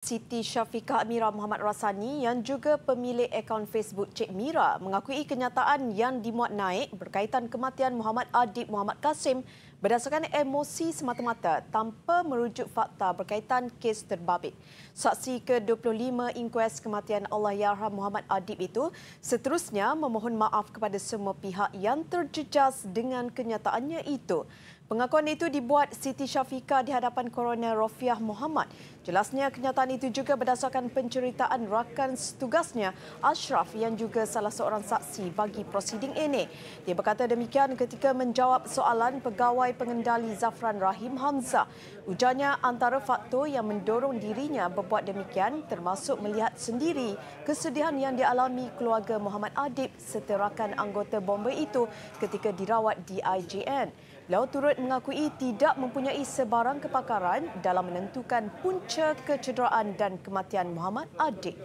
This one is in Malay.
Siti Syafiqah Amira Muhammad Rasani yang juga pemilik akaun Facebook Cik Mira mengakui kenyataan yang dimuat naik berkaitan kematian Muhammad Adib Muhammad Kasim berdasarkan emosi semata-mata tanpa merujuk fakta berkaitan kes terbabit. Saksi ke-25 inquest kematian Allah Yarham ya Muhammad Adib itu seterusnya memohon maaf kepada semua pihak yang terjejas dengan kenyataannya itu. Pengakuan itu dibuat Siti Syafiqah di hadapan Koroner Rofiah Muhammad. Jelasnya kenyataan Pemeriksaan itu juga berdasarkan penceritaan rakan setugasnya Ashraf yang juga salah seorang saksi bagi prosiding ini. Dia berkata demikian ketika menjawab soalan pegawai pengendali Zafran Rahim Hamzah. Ujarnya antara faktor yang mendorong dirinya berbuat demikian termasuk melihat sendiri kesedihan yang dialami keluarga Muhammad Adib serta rakan anggota bomba itu ketika dirawat di IJN. Beliau turut mengakui tidak mempunyai sebarang kepakaran dalam menentukan punca kecederaan kecelakaan dan kematian Muhammad Adik.